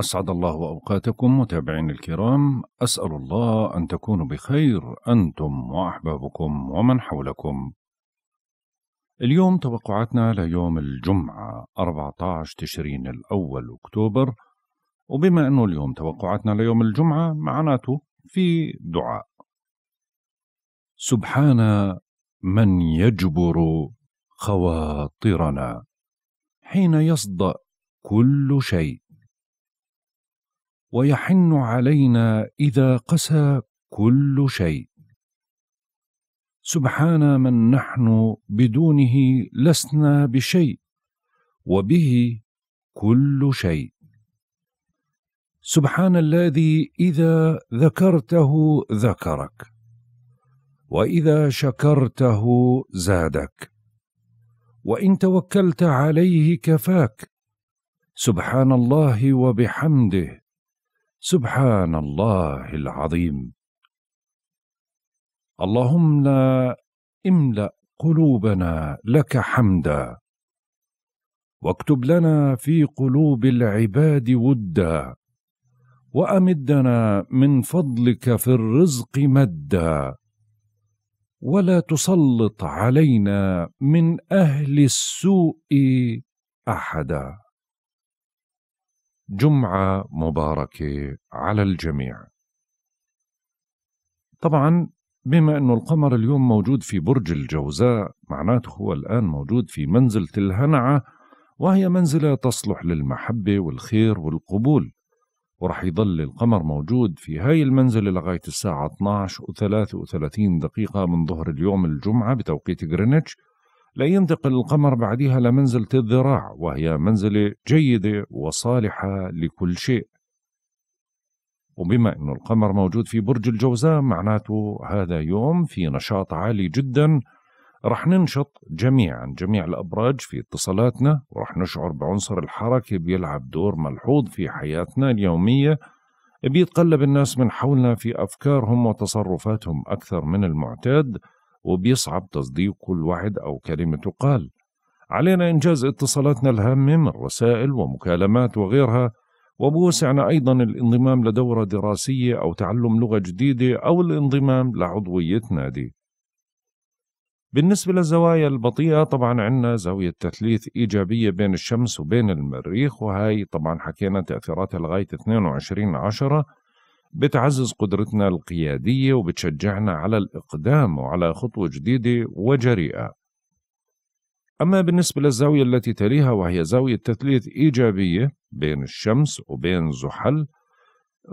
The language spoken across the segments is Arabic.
أسعد الله أوقاتكم متابعين الكرام أسأل الله أن تكونوا بخير أنتم وأحبابكم ومن حولكم اليوم توقعاتنا ليوم الجمعة 14 تشرين الأول أكتوبر وبما أنه اليوم توقعاتنا ليوم الجمعة معناته في دعاء سبحان من يجبر خواطرنا حين يصدأ كل شيء ويحن علينا إذا قسى كل شيء سبحان من نحن بدونه لسنا بشيء وبه كل شيء سبحان الذي إذا ذكرته ذكرك وإذا شكرته زادك وإن توكلت عليه كفاك سبحان الله وبحمده سبحان الله العظيم اللهم املا قلوبنا لك حمدا واكتب لنا في قلوب العباد ودا وامدنا من فضلك في الرزق مدا ولا تسلط علينا من اهل السوء احدا جمعة مباركة على الجميع. طبعا بما أنه القمر اليوم موجود في برج الجوزاء معناته هو الآن موجود في منزلة الهنعة وهي منزلة تصلح للمحبة والخير والقبول ورح يضل القمر موجود في هاي المنزلة لغاية الساعة 12 و33 دقيقة من ظهر اليوم الجمعة بتوقيت غرينتش لا ينتقل القمر بعدها لمنزلة الذراع وهي منزلة جيدة وصالحة لكل شيء وبما أن القمر موجود في برج الجوزاء معناته هذا يوم في نشاط عالي جدا رح ننشط جميعا جميع الأبراج في اتصالاتنا ورح نشعر بعنصر الحركة بيلعب دور ملحوظ في حياتنا اليومية بيتقلب الناس من حولنا في أفكارهم وتصرفاتهم أكثر من المعتاد وبيصعب تصديق كل واحد أو كلمة تقال علينا إنجاز اتصالاتنا الهامة من رسائل ومكالمات وغيرها وبوسعنا أيضا الانضمام لدورة دراسية أو تعلم لغة جديدة أو الانضمام لعضوية نادي بالنسبة للزوايا البطيئة طبعا عندنا زاوية تثليث إيجابية بين الشمس وبين المريخ وهي طبعا حكينا تأثيراتها لغاية 22 عشرة بتعزز قدرتنا القيادية وبتشجعنا على الإقدام وعلى خطوة جديدة وجريئة أما بالنسبة للزاوية التي تليها وهي زاوية تثليث إيجابية بين الشمس وبين زحل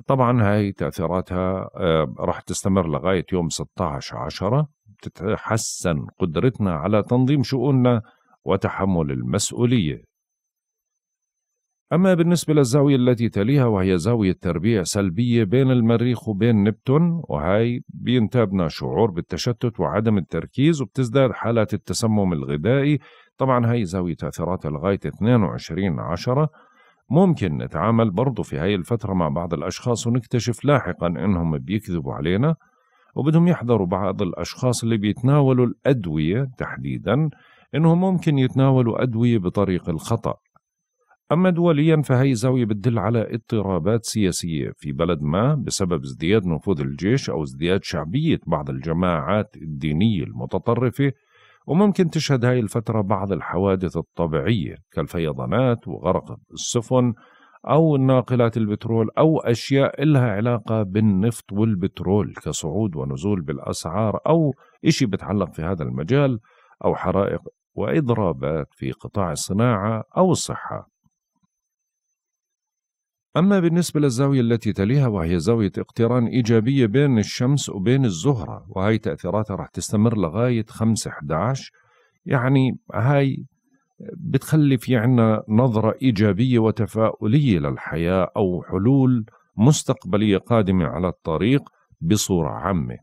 طبعا هاي تأثيراتها آه، راح تستمر لغاية يوم 16 عشرة تتحسن قدرتنا على تنظيم شؤوننا وتحمل المسؤولية أما بالنسبة للزاوية التي تليها وهي زاوية تربيع سلبية بين المريخ وبين نبتون وهي بينتابنا شعور بالتشتت وعدم التركيز وبتزداد حالات التسمم الغذائي طبعا هي زاوية تأثيرات لغاية 22 عشرة ممكن نتعامل برضو في هاي الفترة مع بعض الأشخاص ونكتشف لاحقا إنهم بيكذبوا علينا وبدهم يحذروا بعض الأشخاص اللي بيتناولوا الأدوية تحديدا إنهم ممكن يتناولوا أدوية بطريق الخطأ أما دوليا فهي زاوية بتدل على اضطرابات سياسية في بلد ما بسبب ازدياد نفوذ الجيش أو ازدياد شعبية بعض الجماعات الدينية المتطرفة وممكن تشهد هاي الفترة بعض الحوادث الطبيعية كالفيضانات وغرق السفن أو الناقلات البترول أو أشياء إلها علاقة بالنفط والبترول كصعود ونزول بالأسعار أو إشي بتعلق في هذا المجال أو حرائق وإضرابات في قطاع الصناعة أو الصحة أما بالنسبة للزاوية التي تليها وهي زاوية اقتران إيجابية بين الشمس وبين الزهرة وهي تأثيراتها راح تستمر لغاية 5 11 يعني هاي بتخلي في عنا نظرة إيجابية وتفاؤلية للحياة أو حلول مستقبلية قادمة على الطريق بصورة عامة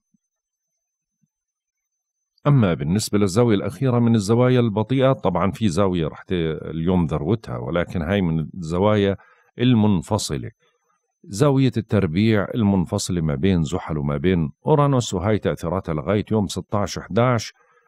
أما بالنسبة للزاوية الأخيرة من الزوايا البطيئة طبعا في زاوية رح اليوم ذروتها ولكن هاي من الزوايا المنفصلة زاوية التربيع المنفصلة ما بين زحل وما بين أورانوس وهي تأثيراتها لغاية يوم 16-11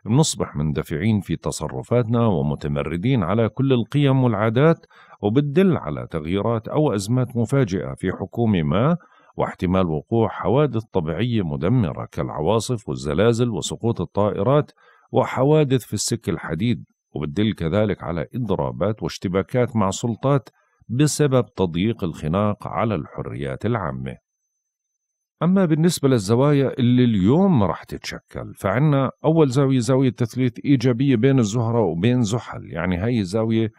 بنصبح مندفعين في تصرفاتنا ومتمردين على كل القيم والعادات وبتدل على تغييرات أو أزمات مفاجئة في حكومة ما واحتمال وقوع حوادث طبيعية مدمرة كالعواصف والزلازل وسقوط الطائرات وحوادث في السك الحديد وبتدل كذلك على إضرابات واشتباكات مع سلطات بسبب تضييق الخناق على الحريات العامة أما بالنسبة للزوايا اللي اليوم راح تتشكل فعنا أول زاوية زاوية تثليث إيجابية بين الزهرة وبين زحل يعني هاي الزاوية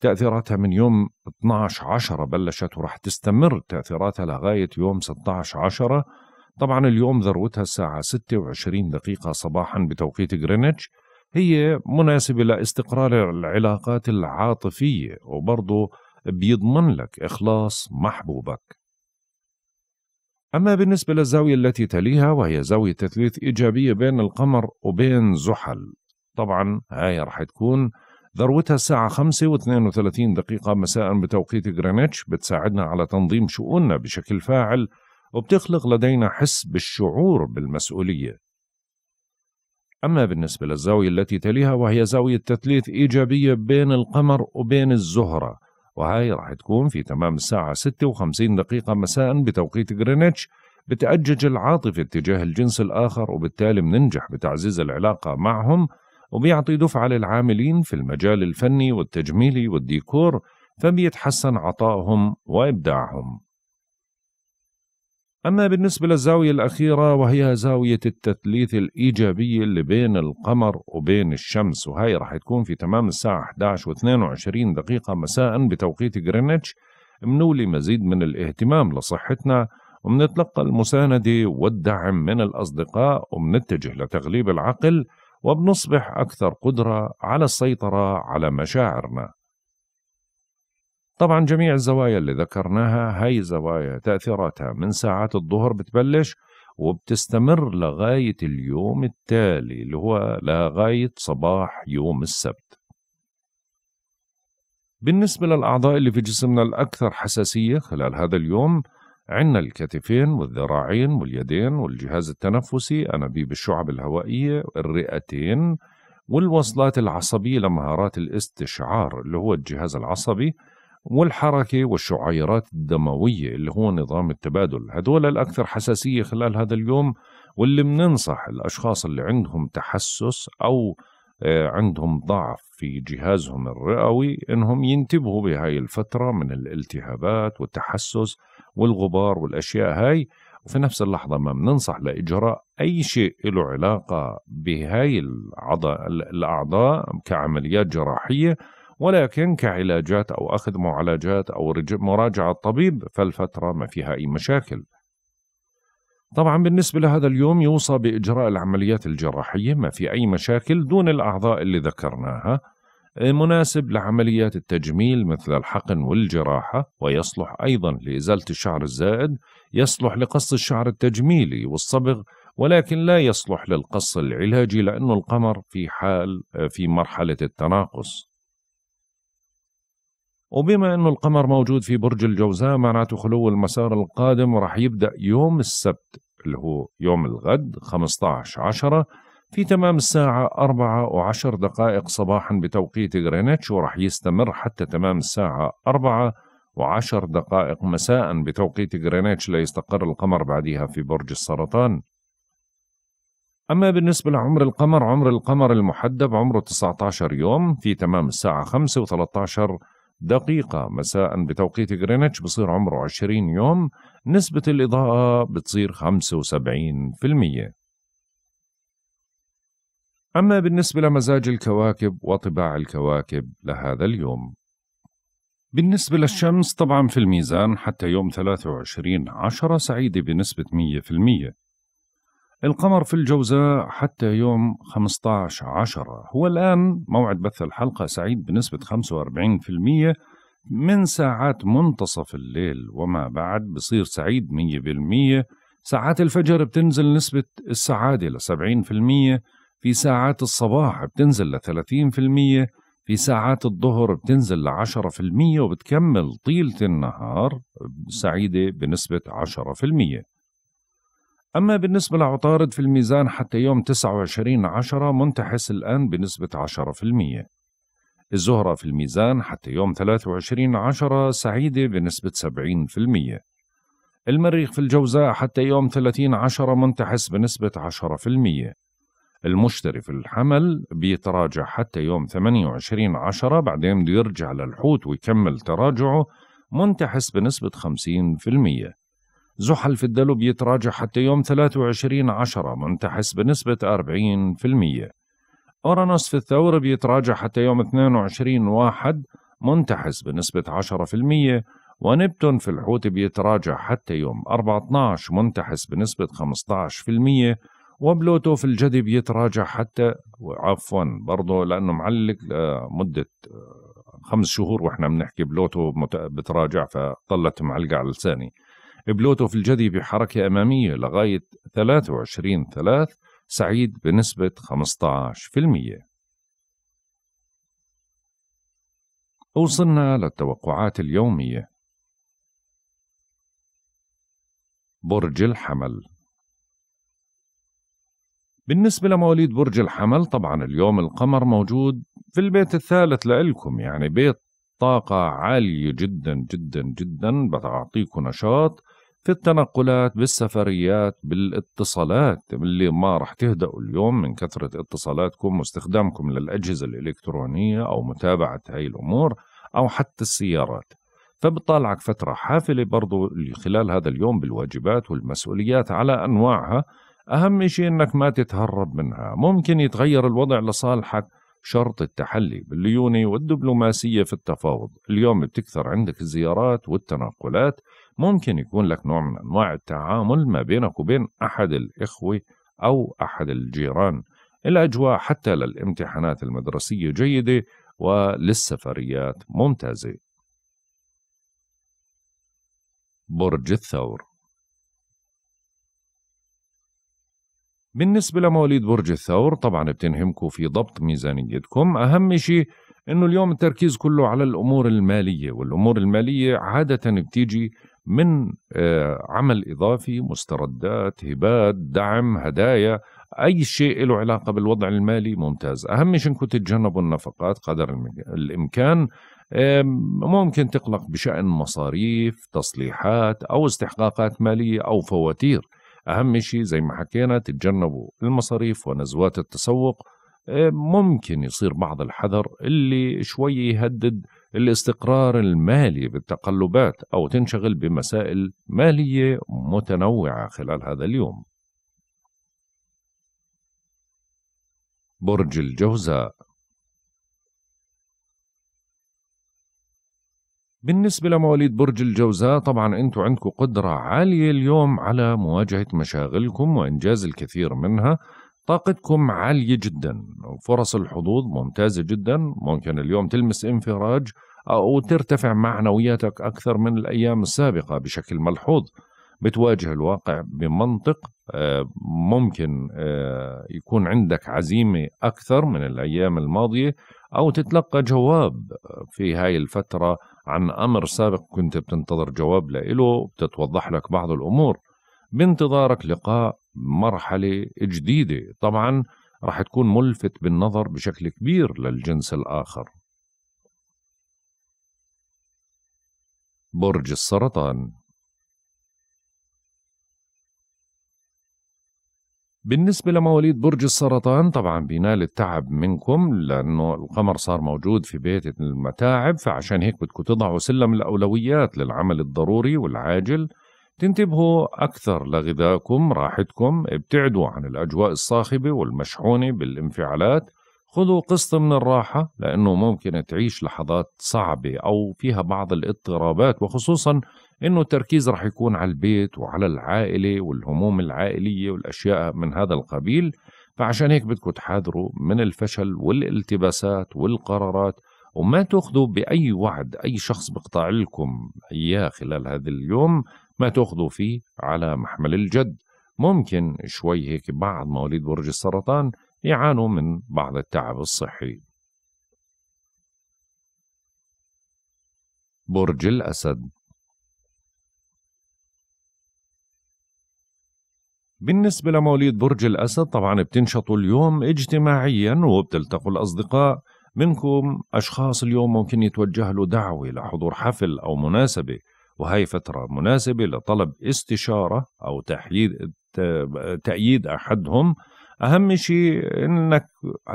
تأثيراتها من يوم 12 عشرة بلشت وراح تستمر تأثيراتها لغاية يوم 16 عشرة طبعا اليوم ذروتها الساعة 26 دقيقة صباحا بتوقيت غرينتش هي مناسبة لاستقرار العلاقات العاطفية وبرضه بيضمن لك إخلاص محبوبك أما بالنسبة للزاوية التي تليها وهي زاوية تثليث إيجابية بين القمر وبين زحل طبعا هاي رح تكون ذروتها الساعة 5 و 32 دقيقة مساء بتوقيت غرينتش بتساعدنا على تنظيم شؤوننا بشكل فاعل وبتخلق لدينا حس بالشعور بالمسؤولية أما بالنسبة للزاوية التي تليها وهي زاوية تثليث إيجابية بين القمر وبين الزهرة وهاي راح تكون في تمام الساعة 56 دقيقة مساء بتوقيت غرينتش بتأجج العاطفة اتجاه الجنس الآخر وبالتالي مننجح بتعزيز العلاقة معهم وبيعطي دفعة للعاملين في المجال الفني والتجميلي والديكور فبيتحسن عطائهم وإبداعهم أما بالنسبة للزاوية الأخيرة وهي زاوية التثليث الإيجابي اللي بين القمر وبين الشمس وهي راح تكون في تمام الساعة 11 و22 دقيقة مساء بتوقيت جرينتش منولي مزيد من الاهتمام لصحتنا ومنتلقى المساندة والدعم من الأصدقاء ومنتجه لتغليب العقل وبنصبح أكثر قدرة على السيطرة على مشاعرنا طبعا جميع الزوايا اللي ذكرناها هي زوايا تأثيراتها من ساعات الظهر بتبلش وبتستمر لغاية اليوم التالي اللي هو لغاية صباح يوم السبت بالنسبة للأعضاء اللي في جسمنا الأكثر حساسية خلال هذا اليوم عندنا الكتفين والذراعين واليدين والجهاز التنفسي أنابيب الشعب الهوائية الرئتين والوصلات العصبية لمهارات الاستشعار اللي هو الجهاز العصبي والحركة والشعيرات الدموية اللي هو نظام التبادل هدول الأكثر حساسية خلال هذا اليوم واللي بننصح الأشخاص اللي عندهم تحسس أو آه، عندهم ضعف في جهازهم الرئوي انهم ينتبهوا بهاي الفتره من الالتهابات والتحسس والغبار والاشياء هاي وفي نفس اللحظه ما بننصح لاجراء اي شيء له علاقه بهاي الاعضاء كعمليات جراحيه ولكن كعلاجات أو أخذ معالجات أو مراجعة طبيب فالفترة ما فيها أي مشاكل طبعا بالنسبة لهذا اليوم يوصى بإجراء العمليات الجراحية ما في أي مشاكل دون الأعضاء اللي ذكرناها مناسب لعمليات التجميل مثل الحقن والجراحة ويصلح أيضا لإزالة الشعر الزائد يصلح لقص الشعر التجميلي والصبغ ولكن لا يصلح للقص العلاجي لأنه القمر في حال في مرحلة التناقص وبما أنه القمر موجود في برج الجوزاء معناته خلو المسار القادم راح يبدأ يوم السبت اللي هو يوم الغد 15 عشرة في تمام الساعة 4 و10 دقائق صباحا بتوقيت غرينتش وراح يستمر حتى تمام الساعة 4 و10 دقائق مساء بتوقيت غرينتش ليستقر القمر بعدها في برج السرطان أما بالنسبة لعمر القمر عمر القمر المحدب عمره 19 يوم في تمام الساعة 5 و13 دقيقة مساء بتوقيت غرينتش بصير عمره 20 يوم نسبة الإضاءة بتصير 75% أما بالنسبة لمزاج الكواكب وطباع الكواكب لهذا اليوم بالنسبة للشمس طبعا في الميزان حتى يوم 23 10 سعيدة بنسبة 100% القمر في الجوزاء حتى يوم 15 عشرة هو الآن موعد بث الحلقة سعيد بنسبة 45% من ساعات منتصف الليل وما بعد بصير سعيد 100% ساعات الفجر بتنزل نسبة السعادة ل 70% في ساعات الصباح بتنزل ل 30% في ساعات الظهر بتنزل ل 10% وبتكمل طيلة النهار سعيدة بنسبة 10% أما بالنسبة لعطارد في الميزان حتى يوم 29 عشرة منتحس الآن بنسبة 10% الزهرة في الميزان حتى يوم 23 عشرة سعيدة بنسبة 70% المريخ في الجوزاء حتى يوم 30 عشرة منتحس بنسبة 10% المشتري في الحمل بيتراجع حتى يوم 28 عشرة بعدين بده يرجع للحوت ويكمل تراجعه منتحس بنسبة 50% زحل في الدلو بيتراجع حتى يوم 23 عشرة منتحس بنسبة 40% أورانوس في الثور بيتراجع حتى يوم 22 واحد منتحس بنسبة 10% ونبتون في الحوت بيتراجع حتى يوم 14 منتحس بنسبة 15% وبلوتو في الجدي بيتراجع حتى عفوا برضه لأنه معلق لمدة خمس شهور واحنا بنحكي بلوتو بتراجع فظلت معلقة على لساني بلوتو في الجدي بحركة أمامية لغاية 23 3 سعيد بنسبة 15% وصلنا للتوقعات اليومية برج الحمل بالنسبة لمواليد برج الحمل طبعا اليوم القمر موجود في البيت الثالث لإلكم يعني بيت طاقة عالية جدا جدا جدا بتعطيكم نشاط في التنقلات بالسفريات بالاتصالات اللي ما رح تهدأوا اليوم من كثرة اتصالاتكم واستخدامكم للأجهزة الإلكترونية أو متابعة هاي الأمور أو حتى السيارات فبطالعك فترة حافلة برضو خلال هذا اليوم بالواجبات والمسؤوليات على أنواعها أهم شيء أنك ما تتهرب منها ممكن يتغير الوضع لصالحك شرط التحلي بالليونة والدبلوماسية في التفاوض اليوم بتكثر عندك الزيارات والتنقلات ممكن يكون لك نوع من أنواع التعامل ما بينك وبين أحد الإخوة أو أحد الجيران الأجواء حتى للامتحانات المدرسية جيدة وللسفريات ممتازة برج الثور بالنسبة لمواليد برج الثور طبعا بتنهمكم في ضبط ميزانيتكم أهم شيء أنه اليوم التركيز كله على الأمور المالية والأمور المالية عادة بتيجي من آه، عمل إضافي مستردات هبات دعم هدايا أي شيء له علاقة بالوضع المالي ممتاز أهم شيء أنكم تتجنبوا النفقات قدر الإمكان ممكن تقلق بشأن مصاريف تصليحات أو استحقاقات مالية أو فواتير أهم شيء زي ما حكينا تتجنبوا المصاريف ونزوات التسوق ممكن يصير بعض الحذر اللي شوي يهدد الاستقرار المالي بالتقلبات أو تنشغل بمسائل مالية متنوعة خلال هذا اليوم. برج الجوزاء بالنسبة لمواليد برج الجوزاء طبعا انتم عندكم قدرة عالية اليوم على مواجهة مشاغلكم وإنجاز الكثير منها طاقتكم عالية جدا فرص الحظوظ ممتازة جدا ممكن اليوم تلمس انفراج أو ترتفع معنوياتك أكثر من الأيام السابقة بشكل ملحوظ بتواجه الواقع بمنطق آه، ممكن آه، يكون عندك عزيمة أكثر من الأيام الماضية أو تتلقى جواب آه، في هاي الفترة عن أمر سابق كنت بتنتظر جواب لإله بتتوضح لك بعض الأمور بانتظارك لقاء مرحلة جديدة طبعا راح تكون ملفت بالنظر بشكل كبير للجنس الآخر برج السرطان بالنسبة لمواليد برج السرطان طبعا بينال التعب منكم لأنه القمر صار موجود في بيت المتاعب فعشان هيك بدكم تضعوا سلم الأولويات للعمل الضروري والعاجل تنتبهوا أكثر لغذائكم راحتكم ابتعدوا عن الأجواء الصاخبة والمشحونة بالانفعالات خذوا قسط من الراحة لأنه ممكن تعيش لحظات صعبة أو فيها بعض الاضطرابات وخصوصا أنه التركيز رح يكون على البيت وعلى العائلة والهموم العائلية والأشياء من هذا القبيل فعشان هيك بدكم تحاذروا من الفشل والالتباسات والقرارات وما تاخذوا بأي وعد أي شخص بقطع لكم إياه خلال هذا اليوم ما تأخذوا فيه على محمل الجد ممكن شوي هيك بعض مواليد برج السرطان يعانوا من بعض التعب الصحي برج الأسد بالنسبة لمواليد برج الأسد طبعا بتنشطوا اليوم اجتماعيا وبتلتقوا الأصدقاء منكم أشخاص اليوم ممكن يتوجه له دعوة لحضور حفل أو مناسبة وهي فترة مناسبة لطلب استشارة أو تحييد تأييد أحدهم أهم شيء أنك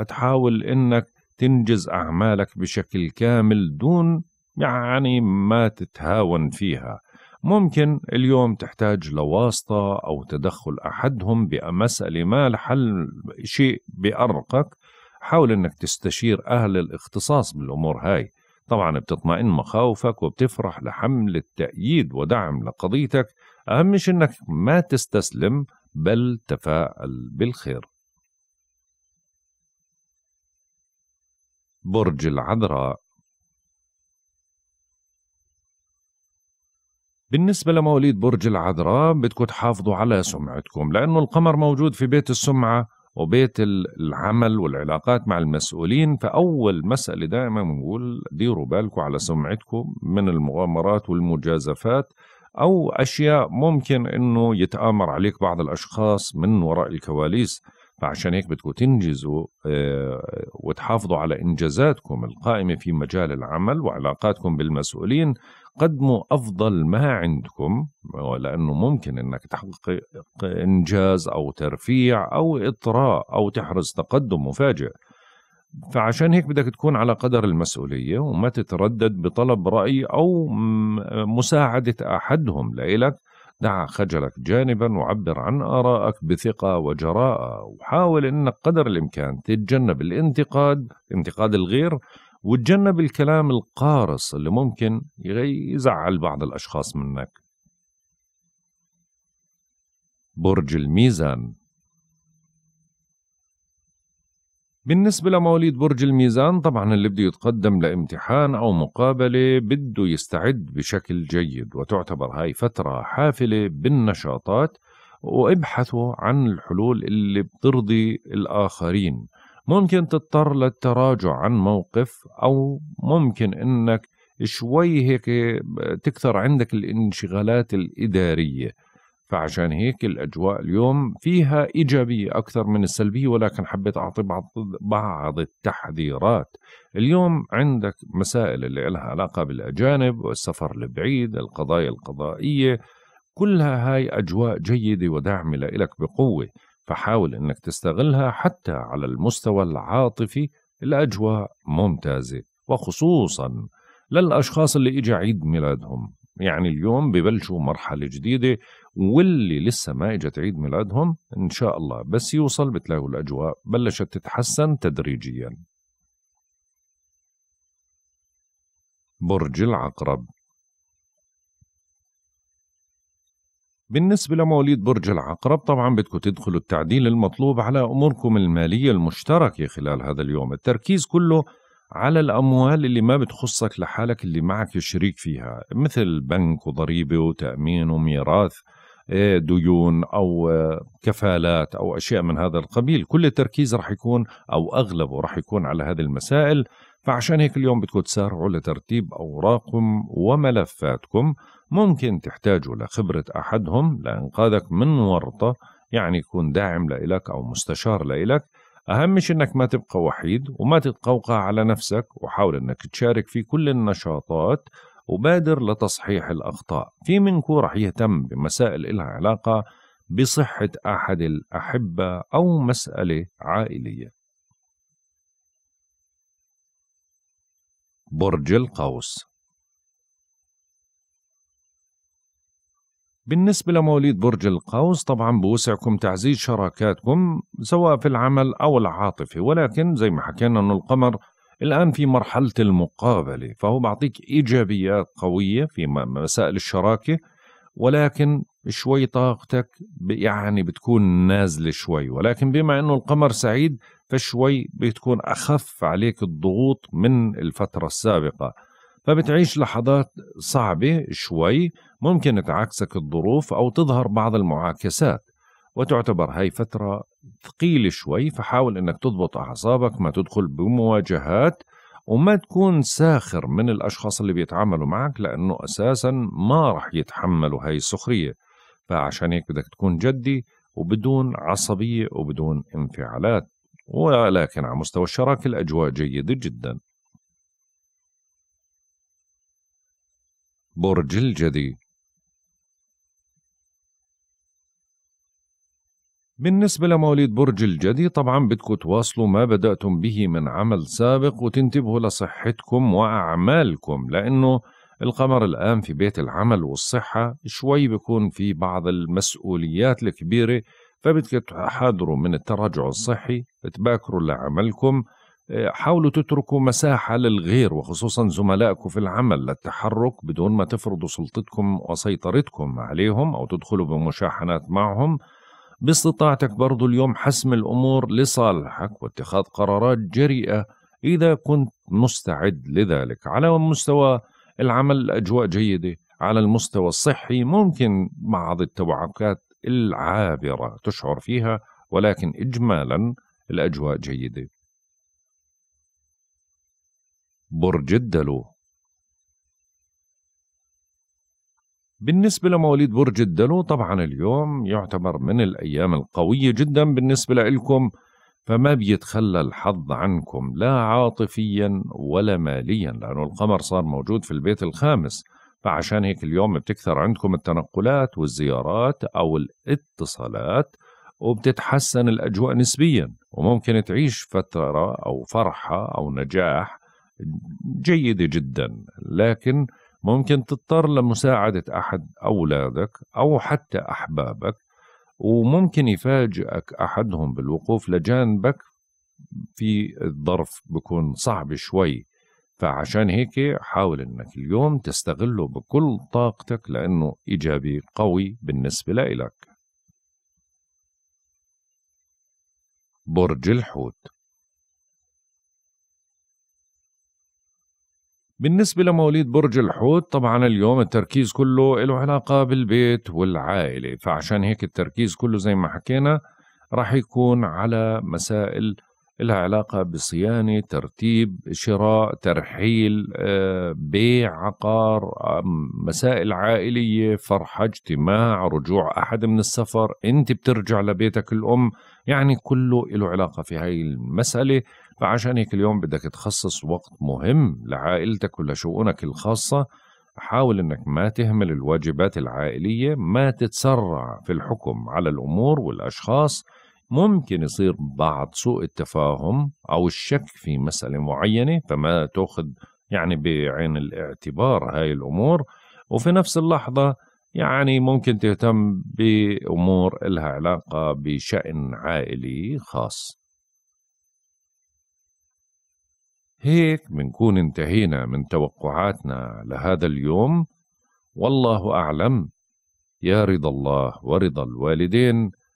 تحاول أنك تنجز أعمالك بشكل كامل دون يعني ما تتهاون فيها ممكن اليوم تحتاج لواسطة أو تدخل أحدهم بمسألة ما لحل شيء بأرقك حاول أنك تستشير أهل الاختصاص بالأمور هاي طبعا بتطمئن مخاوفك وبتفرح لحملة تأييد ودعم لقضيتك أهم شيء إنك ما تستسلم بل تفاءل بالخير برج العذراء بالنسبة لمواليد برج العذراء بدكم تحافظوا على سمعتكم لأنه القمر موجود في بيت السمعة وبيت العمل والعلاقات مع المسؤولين فأول مسألة دائما بنقول ديروا بالكم على سمعتكم من المغامرات والمجازفات أو أشياء ممكن أنه يتآمر عليك بعض الأشخاص من وراء الكواليس فعشان هيك بدكم تنجزوا آه، وتحافظوا على إنجازاتكم القائمة في مجال العمل وعلاقاتكم بالمسؤولين قدموا أفضل ما عندكم لأنه ممكن أنك تحقق إنجاز أو ترفيع أو إطراء أو تحرز تقدم مفاجئ فعشان هيك بدك تكون على قدر المسؤولية وما تتردد بطلب رأي أو مساعدة أحدهم لإلك دع خجلك جانبا وعبر عن آرائك بثقة وجراءة وحاول أنك قدر الإمكان تتجنب الانتقاد انتقاد الغير وتجنب الكلام القارص اللي ممكن يزعل بعض الأشخاص منك برج الميزان بالنسبة لمواليد برج الميزان طبعا اللي بده يتقدم لامتحان أو مقابلة بده يستعد بشكل جيد وتعتبر هاي فترة حافلة بالنشاطات وابحثوا عن الحلول اللي بترضي الآخرين ممكن تضطر للتراجع عن موقف أو ممكن إنك شوي هيك تكثر عندك الانشغالات الإدارية فعشان هيك الأجواء اليوم فيها إيجابية أكثر من السلبية ولكن حبيت أعطي بعض, بعض التحذيرات اليوم عندك مسائل اللي لها علاقة بالأجانب والسفر البعيد القضايا القضائية كلها هاي أجواء جيدة وداعمة لك بقوة فحاول أنك تستغلها حتى على المستوى العاطفي الأجواء ممتازة وخصوصا للأشخاص اللي إجا عيد ميلادهم يعني اليوم ببلشوا مرحلة جديدة واللي لسه ما اجت عيد ميلادهم ان شاء الله بس يوصل بتلاقوا الاجواء بلشت تتحسن تدريجيا برج العقرب بالنسبة لمواليد برج العقرب طبعا بدكم تدخلوا التعديل المطلوب على أموركم المالية المشتركة خلال هذا اليوم التركيز كله على الأموال اللي ما بتخصك لحالك اللي معك شريك فيها مثل بنك وضريبة وتأمين وميراث إيه، ديون او آه، كفالات او اشياء من هذا القبيل كل التركيز راح يكون او اغلبه راح يكون على هذه المسائل فعشان هيك اليوم بدكم تسارعوا لترتيب اوراقكم وملفاتكم ممكن تحتاجوا لخبره احدهم لانقاذك من ورطه يعني يكون داعم لإلك او مستشار لإلك أهم شيء أنك ما تبقى وحيد وما تتقوقع على نفسك وحاول أنك تشارك في كل النشاطات وبادر لتصحيح الأخطاء في منكو رح يهتم بمسائل إلها علاقة بصحة أحد الأحبة أو مسألة عائلية برج القوس بالنسبة لمواليد برج القوس طبعا بوسعكم تعزيز شراكاتكم سواء في العمل أو العاطفة ولكن زي ما حكينا أنه القمر الآن في مرحلة المقابلة فهو بعطيك إيجابيات قوية في مسائل الشراكة ولكن شوي طاقتك يعني بتكون نازلة شوي ولكن بما أنه القمر سعيد فشوي بتكون أخف عليك الضغوط من الفترة السابقة فبتعيش لحظات صعبة شوي ممكن تعكسك الظروف أو تظهر بعض المعاكسات وتعتبر هاي فترة ثقيلة شوي فحاول انك تضبط اعصابك ما تدخل بمواجهات وما تكون ساخر من الاشخاص اللي بيتعاملوا معك لانه اساسا ما راح يتحملوا هاي السخرية فعشان هيك بدك تكون جدي وبدون عصبية وبدون انفعالات ولكن على مستوى الشراكة الأجواء جيدة جدا برج الجدي بالنسبة لمواليد برج الجدي طبعا بدكم تواصلوا ما بدأتم به من عمل سابق وتنتبهوا لصحتكم وأعمالكم لأنه القمر الآن في بيت العمل والصحة شوي بيكون في بعض المسؤوليات الكبيرة فبدكم تحاضروا من التراجع الصحي تباكروا لعملكم آه، حاولوا تتركوا مساحة للغير وخصوصا زملائكم في العمل للتحرك بدون ما تفرضوا سلطتكم وسيطرتكم عليهم أو تدخلوا بمشاحنات معهم باستطاعتك برضو اليوم حسم الأمور لصالحك واتخاذ قرارات جريئة إذا كنت مستعد لذلك على مستوى العمل الأجواء جيدة على المستوى الصحي ممكن بعض التوعكات العابرة تشعر فيها ولكن إجمالا الأجواء جيدة برج الدلو بالنسبة لمواليد برج الدلو طبعا اليوم يعتبر من الأيام القوية جدا بالنسبة لإلكم فما بيتخلى الحظ عنكم لا عاطفيا ولا ماليا لأنه القمر صار موجود في البيت الخامس فعشان هيك اليوم بتكثر عندكم التنقلات والزيارات أو الاتصالات وبتتحسن الأجواء نسبيا وممكن تعيش فترة أو فرحة أو نجاح جيدة جدا لكن ممكن تضطر لمساعدة أحد أولادك أو حتى أحبابك وممكن يفاجئك أحدهم بالوقوف لجانبك في الظرف بكون صعب شوي فعشان هيك حاول انك اليوم تستغله بكل طاقتك لانه ايجابي قوي بالنسبه لإلك برج الحوت بالنسبة لمواليد برج الحوت طبعا اليوم التركيز كله له علاقة بالبيت والعائلة فعشان هيك التركيز كله زي ما حكينا راح يكون على مسائل لها علاقة بصيانة ترتيب شراء ترحيل آه، بيع عقار مسائل عائلية فرحة اجتماع رجوع أحد من السفر أنت بترجع لبيتك الأم يعني كله له علاقة في هاي المسألة فعشان هيك اليوم بدك تخصص وقت مهم لعائلتك ولشؤونك الخاصة حاول انك ما تهمل الواجبات العائليه ما تتسرع في الحكم على الامور والاشخاص ممكن يصير بعض سوء التفاهم أو الشك في مسألة معينة فما تأخذ يعني بعين الاعتبار هاي الأمور وفي نفس اللحظة يعني ممكن تهتم بأمور لها علاقة بشأن عائلي خاص هيك بنكون انتهينا من توقعاتنا لهذا اليوم والله أعلم يا رضا الله ورضا الوالدين